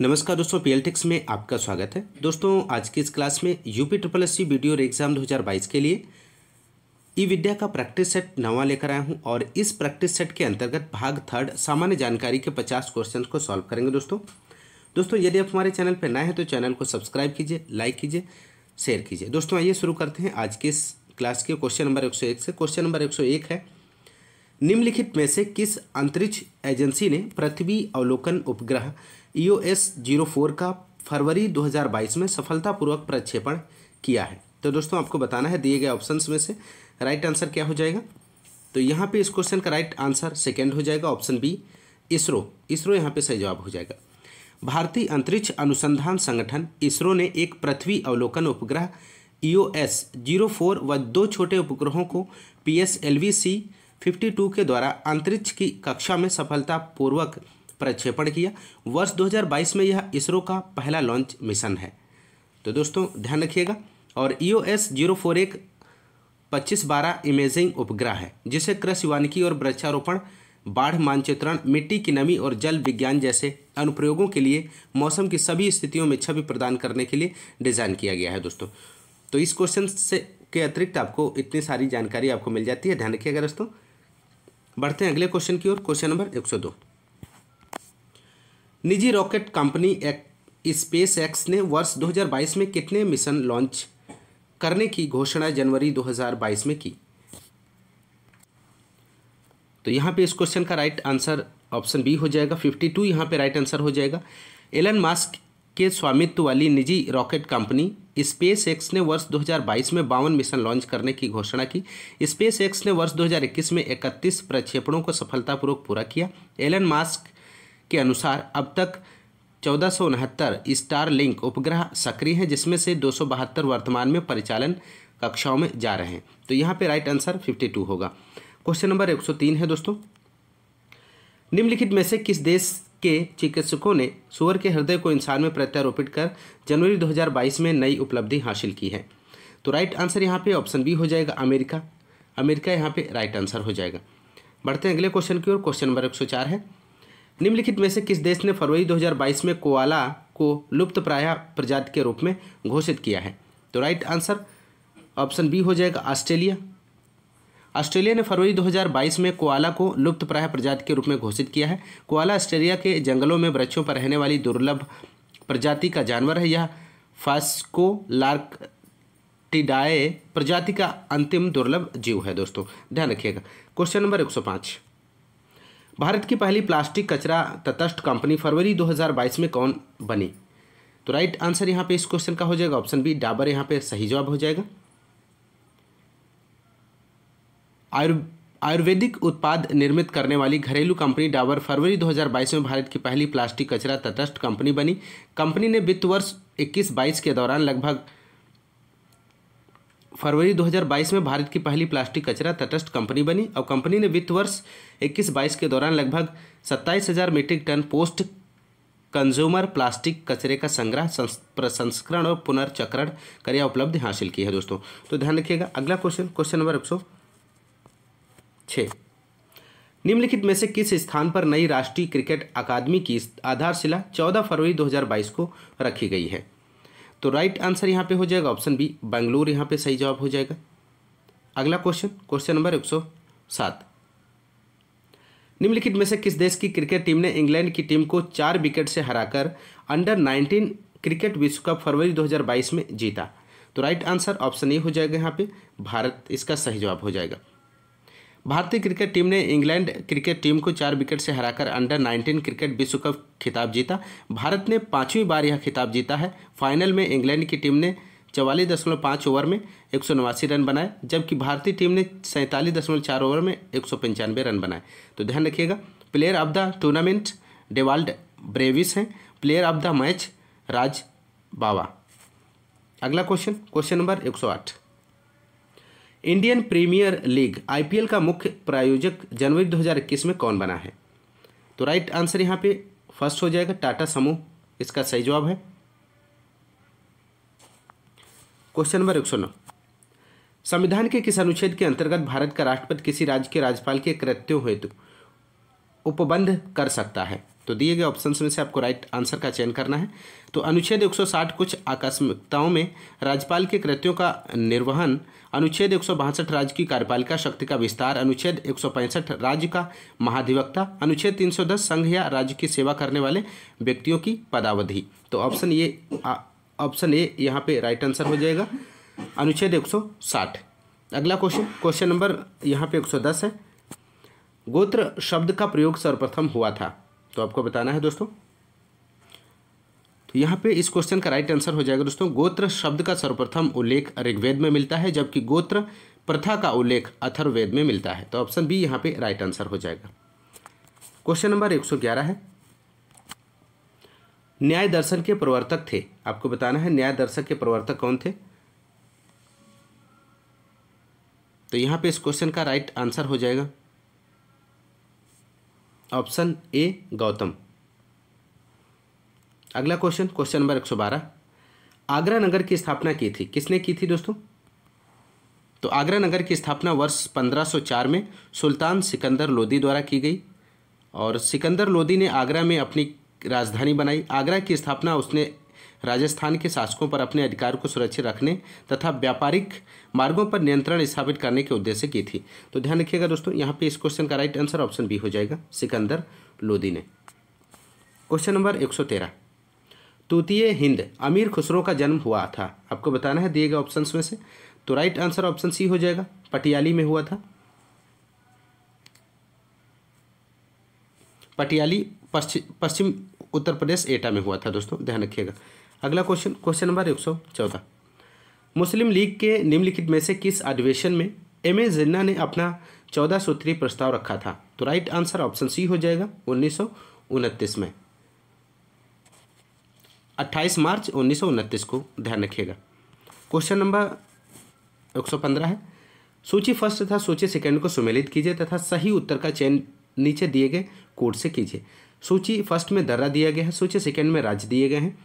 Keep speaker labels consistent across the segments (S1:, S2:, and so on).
S1: नमस्कार दोस्तों पी में आपका स्वागत है दोस्तों आज की इस क्लास में UP triple S C VDO exam 2022 के लिए ई विद्या का प्रैक्टिस सेट नवा लेकर आया हूं और इस प्रैक्टिस सेट के अंतर्गत भाग थर्ड सामान्य जानकारी के 50 क्वेश्चन को सॉल्व करेंगे दोस्तों दोस्तों यदि आप हमारे चैनल पर नए हैं तो चैनल को सब्सक्राइब कीजिए लाइक कीजिए शेयर कीजिए दोस्तों आइए शुरू करते हैं आज के इस क्लास के क्वेश्चन नंबर एक से क्वेश्चन नंबर एक है निम्नलिखित में से किस अंतरिक्ष एजेंसी ने पृथ्वी अवलोकन उपग्रह E O S zero four का फरवरी 2022 में सफलतापूर्वक प्रक्षेपण किया है तो दोस्तों आपको बताना है दिए गए ऑप्शंस में से राइट आंसर क्या हो जाएगा तो यहाँ पे इस क्वेश्चन का राइट आंसर सेकेंड हो जाएगा ऑप्शन बी इसरो इसरो यहाँ पे सही जवाब हो जाएगा भारतीय अंतरिक्ष अनुसंधान संगठन इसरो ने एक पृथ्वी अवलोकन उपग्रह E O S zero four व दो छोटे उपग्रहों को P S L V C fifty two के द्वारा अंतरिक्ष की कक्षा में सफलतापूर्वक प्रक्षेपण किया वर्ष 2022 में यह इसरो का पहला लॉन्च मिशन है तो दोस्तों ध्यान रखिएगा और E e O S zero four एक पच्चीस बारह इमेजिंग उपग्रह है जिसे कृषि वानिकी और वृक्षारोपण बाढ़ मानचित्रण मिट्टी की नमी और जल विज्ञान जैसे अनुप्रयोगों के लिए मौसम की सभी स्थितियों में छवि प्रदान करने के लिए डिज़ाइन किया गया है दोस्तों तो इस क्वेश्चन से के अतिरिक्त आपको इतनी सारी जानकारी आपको मिल जाती है ध्यान रखिएगा दोस्तों बढ़ते हैं अगले क्वेश्चन की ओर क्वेश्चन नंबर एक सौ दो निजी रॉकेट कंपनी एक, स्पेस एक्स ने वर्ष 2022 में कितने मिशन लॉन्च करने की घोषणा जनवरी 2022 में की तो यहाँ पे इस क्वेश्चन का राइट आंसर ऑप्शन बी हो जाएगा 52 टू यहाँ पर राइट आंसर हो जाएगा एलन मास्क के स्वामित्व वाली निजी रॉकेट कंपनी स्पेस एक्स ने वर्ष 2022 में बावन मिशन लॉन्च करने की घोषणा की स्पेस एक्स ने वर्ष 2021 में 31 प्रक्षेपणों को सफलतापूर्वक पूरा किया एलन मास्क के अनुसार अब तक चौदह सौ उनहत्तर स्टार लिंक उपग्रह सक्रिय हैं जिसमें से दो सौ बहत्तर वर्तमान में परिचालन कक्षाओं में जा रहे हैं तो यहाँ पे राइट आंसर 52 होगा क्वेश्चन नंबर 103 है दोस्तों निम्नलिखित में से किस देश के चिकित्सकों ने सुअर के हृदय को इंसान में प्रत्यारोपित कर जनवरी 2022 में नई उपलब्धि हासिल की है तो राइट आंसर यहाँ पे ऑप्शन बी हो जाएगा अमेरिका अमेरिका यहाँ पे राइट आंसर हो जाएगा बढ़ते हैं अगले क्वेश्चन की ओर क्वेश्चन नंबर एक है निम्नलिखित में से किस देश ने फरवरी 2022 में कोआला को लुप्त प्राय प्रजाति के रूप में घोषित किया है तो राइट आंसर ऑप्शन बी हो जाएगा ऑस्ट्रेलिया ऑस्ट्रेलिया ने फरवरी 2022 में कोआला को लुप्त प्राय प्रजाति के रूप में घोषित किया है कोआला ऑस्ट्रेलिया के जंगलों में वृक्षों पर रहने वाली दुर्लभ प्रजाति का जानवर है यह फास्को लार्क टिडाए प्रजाति का अंतिम दुर्लभ जीव है दोस्तों ध्यान रखिएगा क्वेश्चन नंबर पाँच भारत की पहली प्लास्टिक कचरा तटस्थ कंपनी फरवरी 2022 में कौन बनी तो राइट आंसर यहाँ पे इस क्वेश्चन का हो जाएगा ऑप्शन बी डाबर यहाँ पे सही जवाब हो जाएगा आयुर् आयुर्वेदिक उत्पाद निर्मित करने वाली घरेलू कंपनी डाबर फरवरी 2022 में भारत की पहली प्लास्टिक कचरा तटस्थ कंपनी बनी कंपनी ने वित्त वर्ष 21-22 के दौरान लगभग फरवरी 2022 में भारत की पहली प्लास्टिक कचरा तटस्थ कंपनी बनी और कंपनी ने वित्त वर्ष इक्कीस बाईस के दौरान लगभग सत्ताईस हज़ार metric ton post consumer plastic कचरे का संग्रह प्रसंस्करण और पुनर्चक्रण कर उपलब्धि हासिल की है दोस्तों तो ध्यान रखिएगा अगला क्वेश्चन क्वेश्चन नंबर एक सौ छः निम्नलिखित में से किस स्थान पर नई राष्ट्रीय क्रिकेट अकादमी की आधारशिला 14 फरवरी 2022 को रखी गई है तो राइट आंसर यहाँ पे हो जाएगा ऑप्शन बी बेंगलुरु यहाँ पे सही जवाब हो जाएगा अगला क्वेश्चन क्वेश्चन नंबर एक सौ सात निम्नलिखित में से किस देश की क्रिकेट टीम ने इंग्लैंड की टीम को चार विकेट से हराकर अंडर नाइनटीन क्रिकेट विश्व कप फरवरी 2022 में जीता तो राइट आंसर ऑप्शन ए हो जाएगा यहाँ पे भारत इसका सही जवाब हो जाएगा भारतीय क्रिकेट टीम ने इंग्लैंड क्रिकेट टीम को चार विकेट से हराकर अंडर 19 क्रिकेट विश्व कप खिताब जीता भारत ने पांचवी बार यह खिताब जीता है फाइनल में इंग्लैंड की टीम ने चवालीस दशमलव पाँच ओवर में एक सौ नवासी रन बनाए जबकि भारतीय टीम ने सैंतालीस दशमलव चार ओवर में एक सौ पंचानवे रन बनाए तो ध्यान रखिएगा player of the tournament Dewald Brevis हैं player of the match Raj Bawa अगला क्वेश्चन क्वेश्चन नंबर एक सौ आठ इंडियन प्रीमियर लीग आईपीएल का मुख्य प्रायोजक जनवरी 2021 में कौन बना है तो राइट आंसर यहाँ पे फर्स्ट हो जाएगा टाटा समूह इसका सही जवाब है क्वेश्चन नंबर एक सौ नौ संविधान के किस अनुच्छेद के अंतर्गत भारत का राष्ट्रपति किसी राज्य के राज्यपाल के कृत्यों हेतु उपबंध कर सकता है तो दिए गए ऑप्शन में से आपको राइट आंसर का चयन करना है तो अनुच्छेद 160 कुछ आकस्मिकताओं में राज्यपाल के कृत्यों का निर्वहन अनुच्छेद एक राज्य की कार्यपालिका शक्ति का विस्तार अनुच्छेद एक राज्य का महाधिवक्ता अनुच्छेद 310 संघ या राज्य की सेवा करने वाले व्यक्तियों की पदावधि तो ऑप्शन ये ऑप्शन ए यहाँ पे राइट आंसर हो जाएगा अनुच्छेद एक अगला क्वेश्चन क्वेश्चन नंबर यहाँ पे एक है गोत्र शब्द का प्रयोग सर्वप्रथम हुआ था तो आपको बताना है दोस्तों तो यहाँ पे इस क्वेश्चन का राइट आंसर हो जाएगा दोस्तों गोत्र शब्द का सर्वप्रथम उल्लेख ऋग्वेद में मिलता है जबकि गोत्र प्रथा का उल्लेख अथर्वेद में मिलता है तो ऑप्शन बी यहाँ पे राइट आंसर हो जाएगा क्वेश्चन नंबर एक सौ ग्यारह है न्याय दर्शन के प्रवर्तक थे आपको बताना है न्याय दर्शक के प्रवर्तक कौन थे तो यहाँ पे इस क्वेश्चन का राइट आंसर हो जाएगा ऑप्शन ए गौतम अगला क्वेश्चन क्वेश्चन नंबर एक सौ बारह आगरा नगर की स्थापना की थी किसने की थी दोस्तों तो आगरा नगर की स्थापना वर्ष 1504 में सुल्तान सिकंदर लोदी द्वारा की गई और सिकंदर लोदी ने आगरा में अपनी राजधानी बनाई आगरा की स्थापना उसने राजस्थान के शासकों पर अपने अधिकार को सुरक्षित रखने तथा व्यापारिक मार्गों पर नियंत्रण स्थापित करने के उद्देश्य की थी तो ध्यान रखिएगा दोस्तों यहाँ पे इस क्वेश्चन का राइट आंसर ऑप्शन बी हो जाएगा सिकंदर लोदी ने क्वेश्चन नंबर एक सौ तेरह हिंद अमीर खुसरो का जन्म हुआ था आपको बताना है दिए गए ऑप्शन में से तो राइट आंसर ऑप्शन सी हो जाएगा पटियाली में हुआ था पटियाली पश्चिम पश्चिम उत्तर प्रदेश एटा में हुआ था दोस्तों ध्यान रखिएगा अगला क्वेश्चन क्वेश्चन नंबर एक सौ चौदह मुस्लिम लीग के निम्नलिखित में से किस अधिवेशन में एम ए जिन्ना ने अपना चौदह सूत्रीय प्रस्ताव रखा था तो राइट आंसर ऑप्शन सी हो जाएगा उन्नीस में अट्ठाईस मार्च उन्नीस को ध्यान रखिएगा क्वेश्चन नंबर 115 है सूची फर्स्ट तथा सूची सेकंड को सुमेलित कीजिए तथा सही उत्तर का चयन नीचे दिए गए कोड से कीजिए सूची फर्स्ट में दर्रा दिया गया है सूची सेकंड में राज्य दिए गए हैं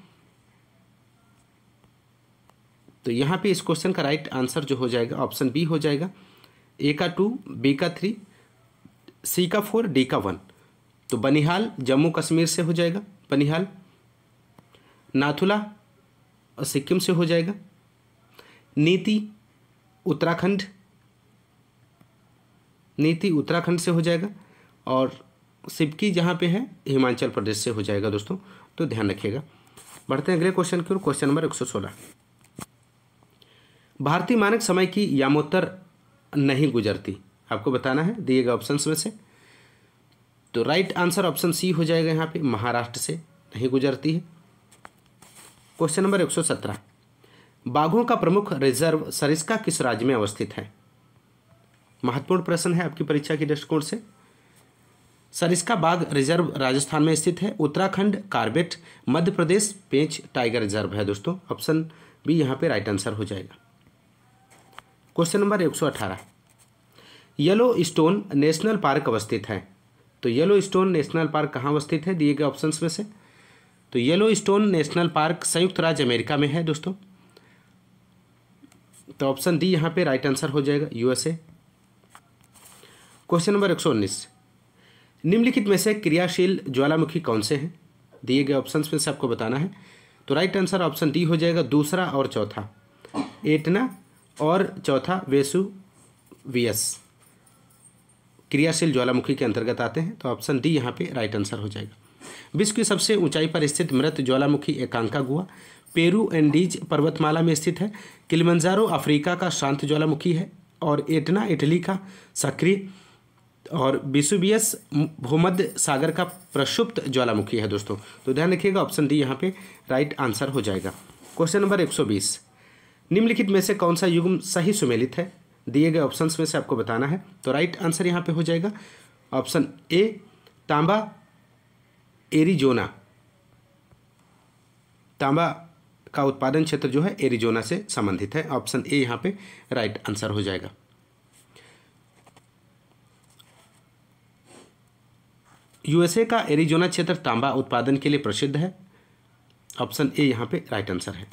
S1: तो यहाँ पे इस क्वेश्चन का राइट आंसर जो हो जाएगा ऑप्शन बी हो जाएगा ए का टू बी का थ्री सी का फोर डी का वन तो बनिहाल जम्मू कश्मीर से हो जाएगा बनिहाल नाथुला सिक्किम से हो जाएगा नीति उत्तराखंड नीति उत्तराखंड से हो जाएगा और सिपकी जहाँ पे है हिमाचल प्रदेश से हो जाएगा दोस्तों तो ध्यान रखिएगा बढ़ते हैं अगले क्वेश्चन की ओर क्वेश्चन नंबर एक सौ सोलह भारतीय मानक समय की यामोत्तर नहीं गुजरती आपको बताना है दिए गए ऑप्शन में से तो राइट आंसर ऑप्शन सी हो जाएगा यहाँ पे महाराष्ट्र से नहीं गुजरती है क्वेश्चन नंबर 117 बाघों का प्रमुख रिजर्व सरिस्का किस राज्य में अवस्थित है महत्वपूर्ण प्रश्न है आपकी परीक्षा के दृष्टिकोण से सरिस्का बाघ रिजर्व राजस्थान में स्थित है Uttarakhand Corbett Madhya Pradesh Pench tiger reserve है दोस्तों ऑप्शन बी यहाँ पे राइट आंसर हो जाएगा क्वेश्चन नंबर एक सौ अठारह येलो स्टोन नेशनल पार्क अवस्थित है तो येलो स्टोन नेशनल पार्क कहाँ अवस्थित है दिए गए ऑप्शंस में से तो येलो स्टोन नेशनल पार्क संयुक्त राज्य अमेरिका में है दोस्तों तो ऑप्शन डी यहाँ पे राइट आंसर हो जाएगा यूएसए क्वेश्चन नंबर एक सौ उन्नीस निम्नलिखित में से क्रियाशील ज्वालामुखी कौन से हैं दिए गए ऑप्शंस में से आपको बताना है तो राइट आंसर ऑप्शन डी हो जाएगा दूसरा और चौथा एटना और चौथा वेसुवियस क्रियाशील ज्वालामुखी के अंतर्गत आते हैं तो ऑप्शन डी यहाँ पे राइट आंसर हो जाएगा विश्व की सबसे ऊंचाई पर स्थित मृत ज्वालामुखी एकांका गुआ पेरू एंडीज पर्वतमाला में स्थित है किलमंजारो अफ्रीका का शांत ज्वालामुखी है और एटना इटली का सक्रिय और बिसुबियस भूमध्य सागर का प्रक्षुप्त ज्वालामुखी है दोस्तों तो ध्यान रखिएगा ऑप्शन डी यहाँ पे राइट आंसर हो जाएगा क्वेश्चन नंबर 120 निम्नलिखित में से कौन सा युग्म सही सुमेलित है दिए गए ऑप्शंस में से आपको बताना है तो राइट आंसर यहाँ पे हो जाएगा ऑप्शन ए तांबा एरिजोना तांबा का उत्पादन क्षेत्र जो है एरिजोना से संबंधित है ऑप्शन ए यहाँ पे राइट आंसर हो जाएगा यूएसए का एरिजोना क्षेत्र तांबा उत्पादन के लिए प्रसिद्ध है ऑप्शन ए यहाँ पे राइट आंसर है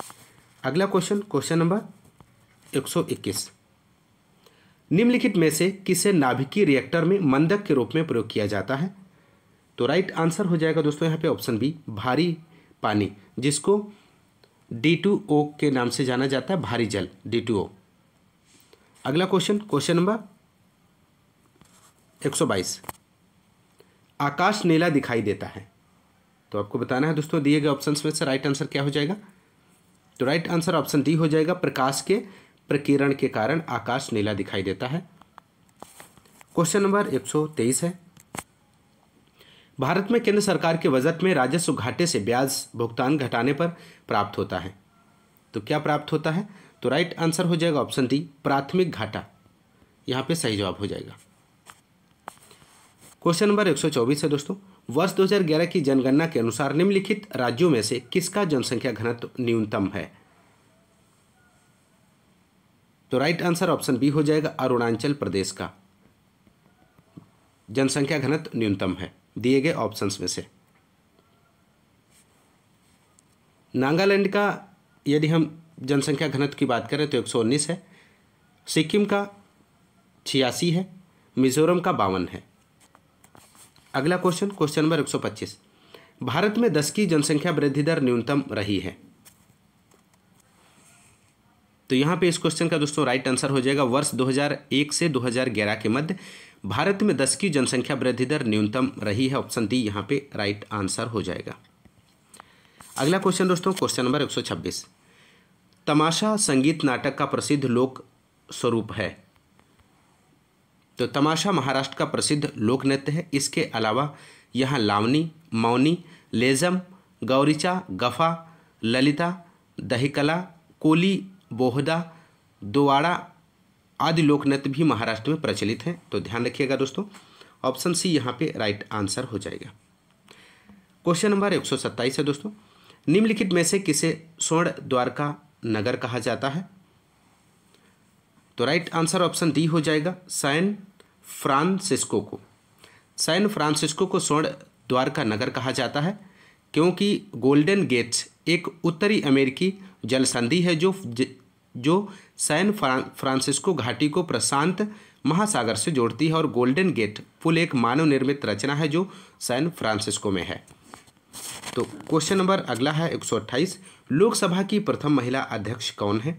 S1: अगला क्वेश्चन क्वेश्चन नंबर 121 निम्नलिखित में से किसे नाभिकीय रिएक्टर में मंदक के रूप में प्रयोग किया जाता है तो राइट आंसर हो जाएगा दोस्तों यहाँ पे ऑप्शन बी भारी पानी जिसको ओ के नाम से जाना जाता है भारी जल ओ अगला क्वेश्चन क्वेश्चन नंबर 122 आकाश नीला दिखाई देता है तो आपको बताना है दोस्तों दिए गए ऑप्शंस में से राइट आंसर क्या हो जाएगा तो राइट आंसर ऑप्शन डी हो जाएगा प्रकाश के प्रकीर्ण के कारण आकाश नीला दिखाई देता है क्वेश्चन नंबर 123 है भारत में केंद्र सरकार के बजट में राजस्व घाटे से ब्याज भुगतान घटाने पर प्राप्त होता है तो क्या प्राप्त होता है तो राइट आंसर हो जाएगा ऑप्शन डी प्राथमिक घाटा यहां पे सही जवाब हो जाएगा क्वेश्चन नंबर 124 है दोस्तों वर्ष 2011 की जनगणना के अनुसार निम्नलिखित राज्यों में से किसका जनसंख्या घनत्व न्यूनतम है तो राइट आंसर ऑप्शन बी हो जाएगा अरुणाचल प्रदेश का जनसंख्या घनत्व न्यूनतम है दिए गए ऑप्शंस में से नागालैंड का यदि हम जनसंख्या घनत्व की बात करें तो एक है सिक्किम का छियासी है मिजोरम का बावन है अगला क्वेश्चन क्वेश्चन नंबर 125 भारत में 10 की जनसंख्या वृद्धि दर न्यूनतम रही है तो यहां पे इस क्वेश्चन का दोस्तों राइट आंसर हो जाएगा वर्ष 2001 से 2011 के मध्य भारत में 10 की जनसंख्या वृद्धि दर न्यूनतम रही है ऑप्शन डी यहां पे राइट आंसर हो जाएगा अगला क्वेश्चन दोस्तों क्वेश्चन नंबर 126 तमाशा संगीत नाटक का प्रसिद्ध लोक स्वरूप है तो तमाशा महाराष्ट्र का प्रसिद्ध लोक नृत्य है इसके अलावा यहाँ लावनी मौनी लेजम गौरीचा गफा ललिता दहिकला कोली बोहदा दोवाड़ा आदि लोक नृत्य भी महाराष्ट्र में प्रचलित हैं तो ध्यान रखिएगा दोस्तों ऑप्शन सी यहाँ पे राइट आंसर हो जाएगा क्वेश्चन नंबर एक सौ सत्ताईस है दोस्तों निम्नलिखित में से किसे स्वर्ण द्वारका नगर कहा जाता है तो राइट आंसर ऑप्शन डी हो जाएगा साइन फ्रांसिस्को को सैन फ्रांसिस्को को स्वर्ण द्वार का नगर कहा जाता है क्योंकि गोल्डन गेट्स एक उत्तरी अमेरिकी जलसंधि है जो जो सैन फ्रांसिस्को घाटी को प्रशांत महासागर से जोड़ती है और गोल्डन गेट पुल एक मानव निर्मित रचना है जो सैन फ्रांसिस्को में है तो क्वेश्चन नंबर अगला है 128 लोकसभा की प्रथम महिला अध्यक्ष कौन है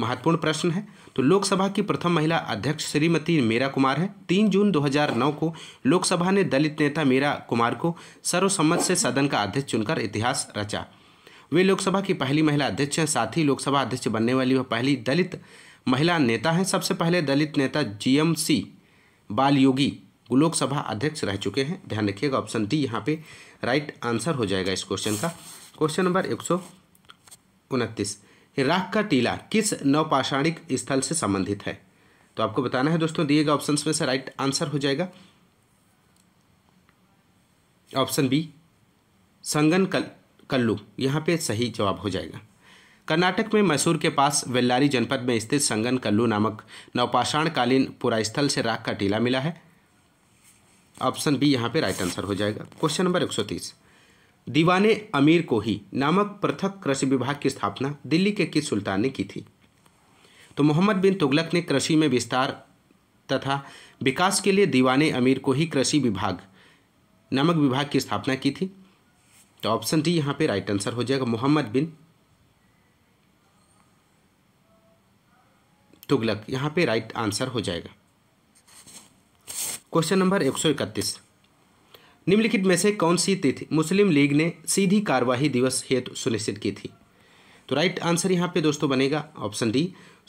S1: महत्वपूर्ण प्रश्न है तो लोकसभा की प्रथम महिला अध्यक्ष श्रीमती मीरा कुमार है तीन जून 2009 को लोकसभा ने दलित नेता मीरा कुमार को सर्वसम्मत से सदन का अध्यक्ष चुनकर इतिहास रचा वे लोकसभा की पहली महिला अध्यक्ष हैं साथ ही लोकसभा अध्यक्ष बनने वाली वह पहली दलित महिला नेता हैं सबसे पहले दलित नेता जीएमसी योगी लोकसभा अध्यक्ष रह चुके हैं ध्यान रखिएगा ऑप्शन डी यहाँ पे राइट आंसर हो जाएगा इस क्वेश्चन का क्वेश्चन नंबर एक सौ उनतीस राख का टीला किस नवपाषाणिक स्थल से संबंधित है तो आपको बताना है दोस्तों दिए गए ऑप्शन में से राइट आंसर हो जाएगा ऑप्शन बी संगन कल कल्लू यहाँ पे सही जवाब हो जाएगा कर्नाटक में मैसूर के पास वेल्लारी जनपद में स्थित संगन कल्लू नामक नवपाषाणकालीन पुरास्थल से राख का टीला मिला है ऑप्शन बी यहाँ पे राइट आंसर हो जाएगा क्वेश्चन नंबर दीवाने अमीर को ही नामक पृथक कृषि विभाग की स्थापना दिल्ली के किस सुल्तान ने की थी तो मोहम्मद बिन तुगलक ने कृषि में विस्तार तथा विकास के लिए दीवाने अमीर को ही कृषि विभाग नामक विभाग की स्थापना की थी तो ऑप्शन डी यहाँ पे राइट आंसर हो जाएगा मोहम्मद बिन तुगलक यहाँ पे राइट आंसर हो जाएगा क्वेश्चन नंबर एक सौ इकतीस निम्नलिखित में से कौन सी तिथि मुस्लिम लीग ने सीधी कार्यवाही दिवस हेतु सुनिश्चित की थी तो राइट आंसर यहाँ पे दोस्तों बनेगा ऑप्शन डी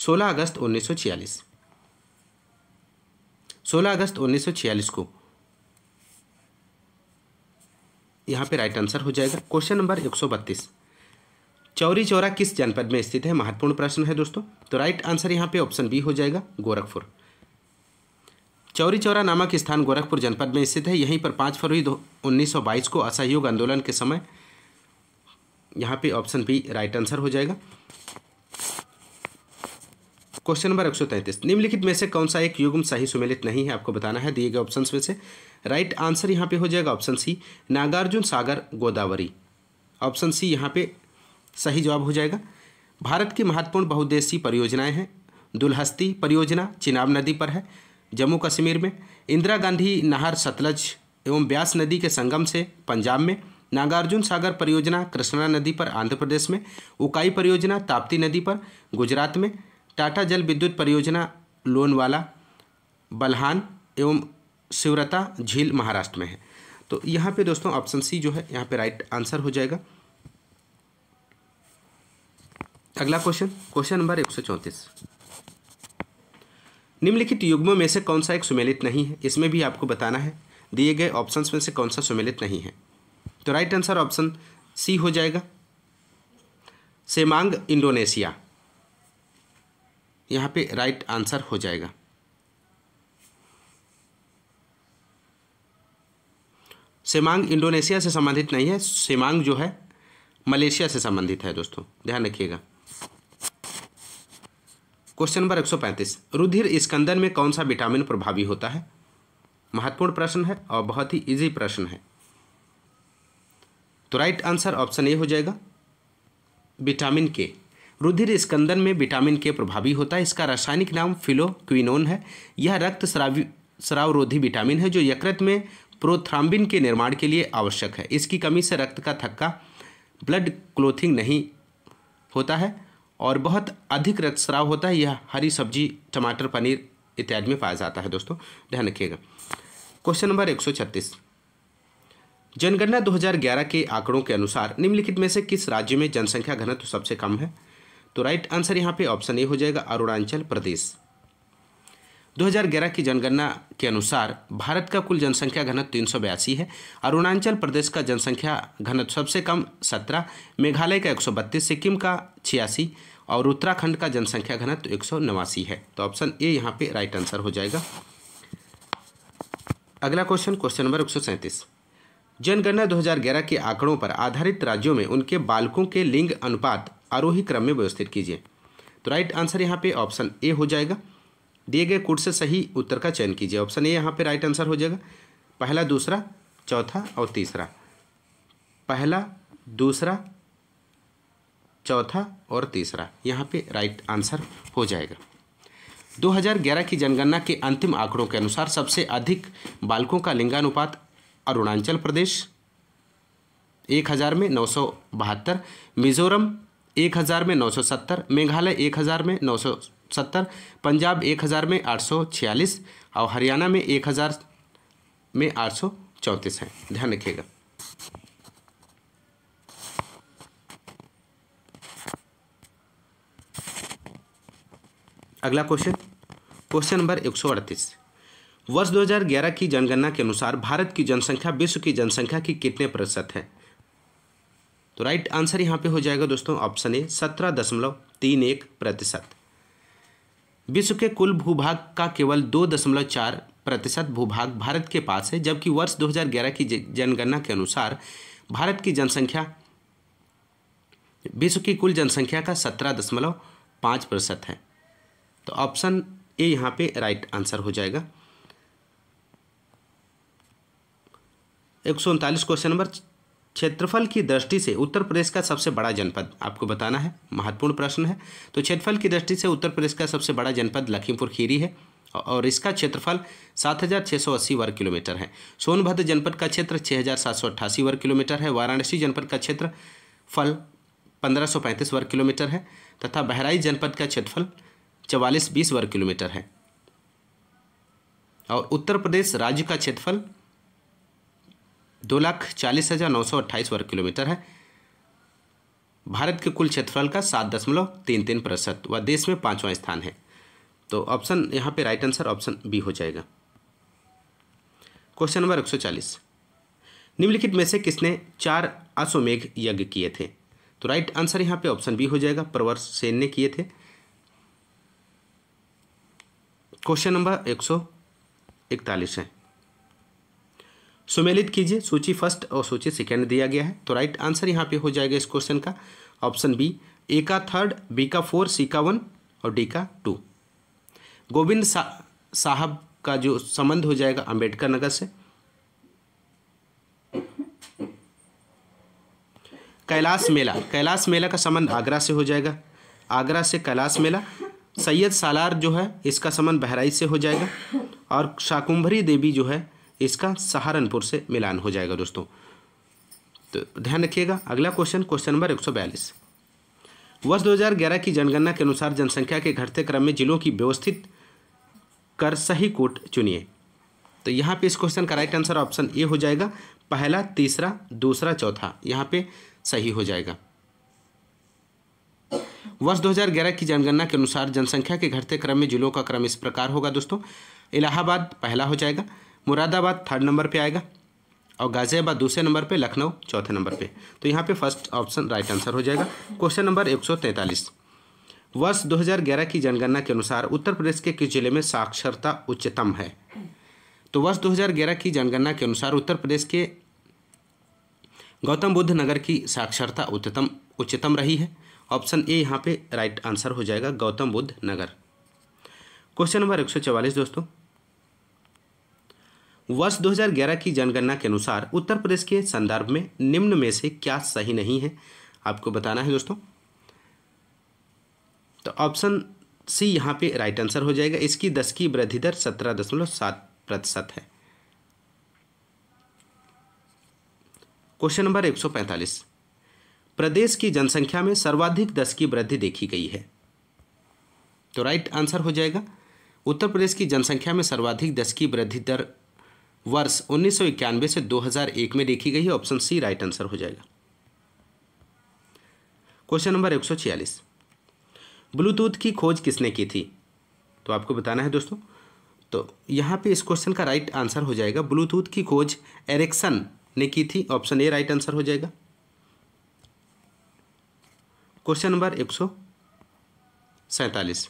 S1: 16 अगस्त 1946 16 अगस्त 1946 को यहाँ पे राइट आंसर हो जाएगा क्वेश्चन नंबर 132 चौरी चौरा किस जनपद में स्थित है महत्वपूर्ण प्रश्न है दोस्तों तो राइट आंसर यहाँ पे ऑप्शन बी हो जाएगा गोरखपुर चौरी चौरा नामक स्थान गोरखपुर जनपद में स्थित है यहीं पर पाँच फरवरी दो उन्नीस को असहयोग आंदोलन के समय यहाँ पे ऑप्शन बी राइट आंसर हो जाएगा क्वेश्चन नंबर तैंतीस निम्नलिखित में से कौन सा एक युग्म सही सुमेलित नहीं है आपको बताना है दिए गए ऑप्शन में से राइट आंसर यहाँ पे हो जाएगा option C Nagarjuna Sagar Godavari option C यहाँ पे सही जवाब हो जाएगा भारत की महत्वपूर्ण बहुद्देशीय परियोजनाएं हैं दुलहस्ती परियोजना चिनाब नदी पर है जम्मू कश्मीर में इंदिरा गांधी नहर सतलज एवं ब्यास नदी के संगम से पंजाब में नागार्जुन सागर परियोजना कृष्णा नदी पर आंध्र प्रदेश में उकाई परियोजना ताप्ती नदी पर गुजरात में टाटा जल विद्युत परियोजना लोनवाला बलहान एवं शिवरता झील महाराष्ट्र में है तो यहाँ पे दोस्तों ऑप्शन सी जो है यहाँ पे राइट आंसर हो जाएगा अगला क्वेश्चन क्वेश्चन नंबर एक सौ चौंतीस निम्नलिखित युग्मों में से कौन सा एक सुमेलित नहीं है इसमें भी आपको बताना है दिए गए ऑप्शन में से कौन सा सुमेलित नहीं है तो राइट आंसर ऑप्शन सी हो जाएगा सेमांग इंडोनेशिया यहाँ पे राइट आंसर हो जाएगा सेमांग इंडोनेशिया से संबंधित नहीं है सेमांग जो है मलेशिया से संबंधित है दोस्तों ध्यान रखिएगा क्वेश्चन नंबर 135 रुधिर स्कंदन में कौन सा विटामिन प्रभावी होता है महत्वपूर्ण प्रश्न है और बहुत ही इजी प्रश्न है तो राइट आंसर ऑप्शन ए हो जाएगा विटामिन के रुधिर स्कंदन में विटामिन के प्रभावी होता है इसका रासायनिक नाम फिलोक्विनोन है यह रक्त श्रावी श्रावरोधी विटामिन है जो यकृत में प्रोथ्राम्बिन के निर्माण के लिए आवश्यक है इसकी कमी से रक्त का थक्का ब्लड क्लोथिंग नहीं होता है और बहुत अधिक रक्तस्राव होता है यह हरी सब्जी टमाटर पनीर इत्यादि में पाया जाता है दोस्तों ध्यान रखिएगा क्वेश्चन नंबर एक जनगणना 2011 के आंकड़ों के अनुसार निम्नलिखित में से किस राज्य में जनसंख्या घनत्व सबसे कम है तो राइट आंसर यहाँ पे ऑप्शन ए हो जाएगा अरुणाचल प्रदेश 2011 की जनगणना के अनुसार भारत का कुल जनसंख्या घनत्व तीन है अरुणाचल प्रदेश का जनसंख्या घनत्व सबसे कम 17, मेघालय का 132, सिक्किम का छियासी और उत्तराखंड का जनसंख्या घनत्व एक है तो ऑप्शन ए यहाँ पे राइट आंसर हो जाएगा अगला क्वेश्चन क्वेश्चन नंबर एक जनगणना 2011 के आंकड़ों पर आधारित राज्यों में उनके बालकों के लिंग अनुपात आरोही क्रम में व्यवस्थित कीजिए तो राइट आंसर यहाँ पे ऑप्शन ए हो जाएगा दिए गए कोड से सही उत्तर का चयन कीजिए ऑप्शन ए यहाँ पे राइट आंसर हो जाएगा पहला दूसरा चौथा और तीसरा पहला दूसरा चौथा और तीसरा यहाँ पे राइट आंसर हो जाएगा 2011 की जनगणना के अंतिम आंकड़ों के अनुसार सबसे अधिक बालकों का लिंगानुपात अरुणाचल प्रदेश एक हज़ार में नौ सौ बहत्तर मिजोरम एक हज़ार में नौ सौ सत्तर मेघालय एक हज़ार में नौ सौ सत्तर पंजाब एक हज़ार में आठ सौ छियालीस और हरियाणा में एक हज़ार में आठ सौ चौंतीस हैं ध्यान रखिएगा अगला क्वेश्चन क्वेश्चन नंबर एक सौ अड़तीस वर्ष 2011 की जनगणना के अनुसार भारत की जनसंख्या विश्व की जनसंख्या की कितने प्रतिशत है तो राइट आंसर यहाँ पे हो जाएगा दोस्तों ऑप्शन ए सत्रह दशमलव तीन एक प्रतिशत विश्व के कुल भूभाग का केवल दो दशमलव चार प्रतिशत भूभाग भारत के पास है जबकि वर्ष 2011 की जनगणना के अनुसार भारत की जनसंख्या विश्व की कुल जनसंख्या का सत्रह दशमलव पाँच प्रतिशत है तो ऑप्शन ए यहाँ पे राइट आंसर हो जाएगा एक सौ उनतालीस क्वेश्चन नंबर क्षेत्रफल की दृष्टि से उत्तर प्रदेश का सबसे बड़ा जनपद आपको बताना है महत्वपूर्ण प्रश्न है तो क्षेत्रफल की दृष्टि से उत्तर प्रदेश का सबसे बड़ा जनपद लखीमपुर खीरी है और इसका क्षेत्रफल 7,680 वर्ग किलोमीटर है सोनभद्र जनपद का क्षेत्र 6,788 वर्ग किलोमीटर है वाराणसी जनपद का क्षेत्र फल 1535 वर्ग किलोमीटर है तथा बहराइच जनपद का क्षेत्रफल चवालीस बीस वर्ग किलोमीटर है और उत्तर प्रदेश राज्य का क्षेत्रफल दो लाख चालीस हज़ार नौ सौ अट्ठाईस वर्ग किलोमीटर है भारत के कुल क्षेत्रफल का सात दशमलव तीन तीन प्रतिशत व देश में पांचवां स्थान है तो ऑप्शन यहाँ पे राइट आंसर ऑप्शन बी हो जाएगा क्वेश्चन नंबर एक सौ चालीस निम्नलिखित में से किसने चार अश्वमेघ यज्ञ किए थे तो राइट आंसर यहाँ पे ऑप्शन बी हो जाएगा प्रवर सेन ने किए थे क्वेश्चन नंबर एक सौ इकतालीस है सुमेलित कीजिए सूची फर्स्ट और सूची सेकेंड दिया गया है तो राइट आंसर यहाँ पे हो जाएगा इस क्वेश्चन का ऑप्शन बी ए का थर्ड बी का फोर सी का वन और डी का टू गोविंद सा, साहब का जो संबंध हो जाएगा अंबेडकर नगर से कैलाश मेला कैलाश मेला का संबंध आगरा से हो जाएगा आगरा से कैलाश मेला सैयद सालार जो है इसका संबंध बहराइच से हो जाएगा और शाकुंभरी देवी जो है इसका सहारनपुर से मिलान हो जाएगा दोस्तों तो ध्यान रखिएगा अगला क्वेश्चन क्वेश्चन नंबर एक वर्ष 2011 की जनगणना के अनुसार जनसंख्या के घटते क्रम में जिलों की व्यवस्थित कर सही कोट चुनिए तो यहाँ पे इस क्वेश्चन का राइट आंसर ऑप्शन ए हो जाएगा पहला तीसरा दूसरा चौथा यहाँ पे सही हो जाएगा वर्ष 2011 की जनगणना के अनुसार जनसंख्या के घटते क्रम में जिलों का क्रम इस प्रकार होगा दोस्तों इलाहाबाद पहला हो जाएगा मुरादाबाद थर्ड नंबर पे आएगा और गाजियाबाद दूसरे नंबर पे लखनऊ चौथे नंबर पे तो यहाँ पे फर्स्ट ऑप्शन राइट आंसर हो जाएगा क्वेश्चन नंबर एक वर्ष 2011 की जनगणना के अनुसार उत्तर प्रदेश के किस जिले में साक्षरता उच्चतम है तो वर्ष दो की जनगणना के अनुसार उत्तर प्रदेश के गौतम बुद्ध नगर की साक्षरता उच्चतम उच्चतम रही है ऑप्शन ए यहाँ पे राइट आंसर हो जाएगा गौतम बुद्ध नगर क्वेश्चन नंबर 144 दोस्तों वर्ष 2011 की जनगणना के अनुसार उत्तर प्रदेश के संदर्भ में निम्न में से क्या सही नहीं है आपको बताना है दोस्तों तो ऑप्शन सी यहाँ पे राइट आंसर हो जाएगा इसकी दस की वृद्धि दर सत्रह दशमलव सात प्रतिशत है क्वेश्चन नंबर एक सौ पैंतालीस प्रदेश की जनसंख्या में सर्वाधिक दस की वृद्धि देखी गई है तो राइट आंसर हो जाएगा उत्तर प्रदेश की जनसंख्या में सर्वाधिक दस की वृद्धि दर वर्ष उन्नीस से 2001 में देखी गई है ऑप्शन सी राइट आंसर हो जाएगा क्वेश्चन नंबर एक ब्लूटूथ की खोज किसने की थी तो आपको बताना है दोस्तों तो यहाँ पे इस क्वेश्चन का राइट आंसर हो जाएगा ब्लूटूथ की खोज एरिक्सन ने की थी ऑप्शन ए राइट आंसर हो जाएगा क्वेश्चन नंबर एक सौ सैंतालीस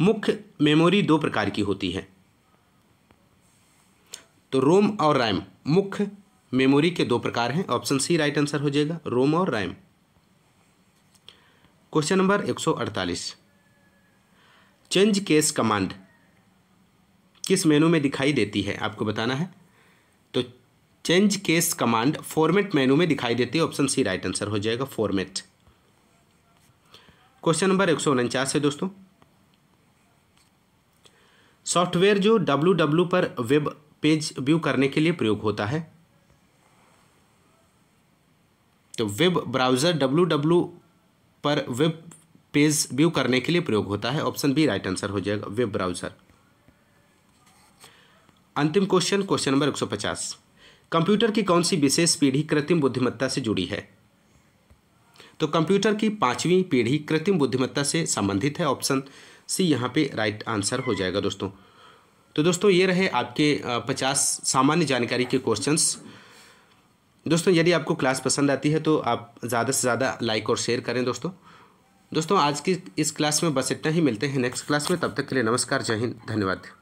S1: मुख्य मेमोरी दो प्रकार की होती है तो रोम और रैम मुख्य मेमोरी के दो प्रकार हैं ऑप्शन सी राइट आंसर हो जाएगा रोम और RAM question number 148 change case command किस मेनू में दिखाई देती है आपको बताना है तो change case command format menu में दिखाई देती है ऑप्शन सी राइट आंसर हो जाएगा फॉर्मेट क्वेश्चन नंबर एक सौ उनचास है दोस्तों सॉफ्टवेयर जो डब्ल्यू डब्ल्यू पर वेब पेज व्यू करने के लिए प्रयोग होता है तो वेब ब्राउज़र डब्ल्यू डब्ल्यू पर वेब पेज व्यू करने के लिए प्रयोग होता है ऑप्शन बी राइट आंसर हो जाएगा वेब ब्राउज़र अंतिम क्वेश्चन क्वेश्चन नंबर 150 कंप्यूटर की कौन सी विशेष पीढ़ी कृत्रिम बुद्धिमत्ता से जुड़ी है तो कंप्यूटर की पांचवी पीढ़ी कृत्रिम बुद्धिमत्ता से संबंधित है ऑप्शन सी यहां पे राइट आंसर हो जाएगा दोस्तों तो दोस्तों ये रहे आपके पचास सामान्य जानकारी के क्वेश्चंस दोस्तों यदि आपको क्लास पसंद आती है तो आप ज़्यादा से ज़्यादा लाइक और शेयर करें दोस्तों दोस्तों आज की इस क्लास में बस इतना ही मिलते हैं नेक्स्ट क्लास में तब तक के लिए नमस्कार जय हिंद धन्यवाद